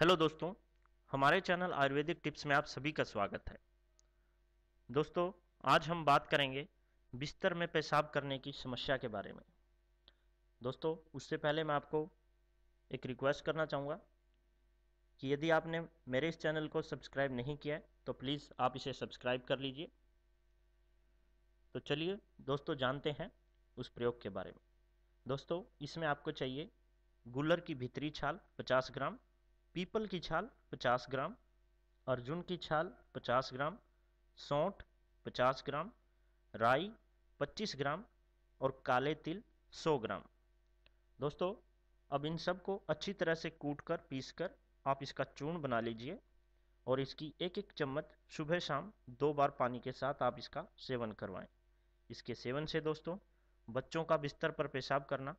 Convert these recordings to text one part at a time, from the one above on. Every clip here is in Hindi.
हेलो दोस्तों हमारे चैनल आयुर्वेदिक टिप्स में आप सभी का स्वागत है दोस्तों आज हम बात करेंगे बिस्तर में पेशाब करने की समस्या के बारे में दोस्तों उससे पहले मैं आपको एक रिक्वेस्ट करना चाहूँगा कि यदि आपने मेरे इस चैनल को सब्सक्राइब नहीं किया है तो प्लीज़ आप इसे सब्सक्राइब कर लीजिए तो चलिए दोस्तों जानते हैं उस प्रयोग के बारे में दोस्तों इसमें आपको चाहिए गुल्लर की भीतरी छाल 50 ग्राम पीपल की छाल 50 ग्राम अर्जुन की छाल 50 ग्राम सौठ 50 ग्राम राई 25 ग्राम और काले तिल 100 ग्राम दोस्तों अब इन सब को अच्छी तरह से कूट कर पीस कर आप इसका चूर्ण बना लीजिए और इसकी एक एक चम्मच सुबह शाम दो बार पानी के साथ आप इसका सेवन करवाएं इसके सेवन से दोस्तों बच्चों का बिस्तर पर पेशाब करना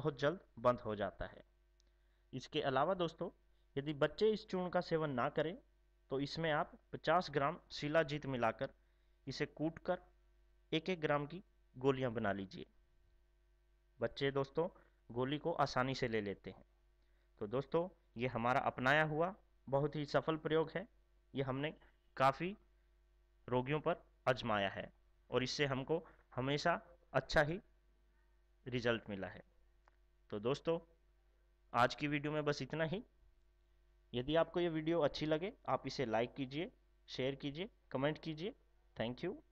बहुत जल्द बंद हो जाता है इसके अलावा दोस्तों यदि बच्चे इस चूर्ण का सेवन ना करें तो इसमें आप 50 ग्राम शिलाजीत मिलाकर इसे कूटकर एक एक ग्राम की गोलियां बना लीजिए बच्चे दोस्तों गोली को आसानी से ले लेते हैं तो दोस्तों ये हमारा अपनाया हुआ बहुत ही सफल प्रयोग है ये हमने काफ़ी रोगियों पर आजमाया है और इससे हमको हमेशा अच्छा ही रिजल्ट मिला है तो दोस्तों आज की वीडियो में बस इतना ही यदि आपको ये वीडियो अच्छी लगे आप इसे लाइक कीजिए शेयर कीजिए कमेंट कीजिए थैंक यू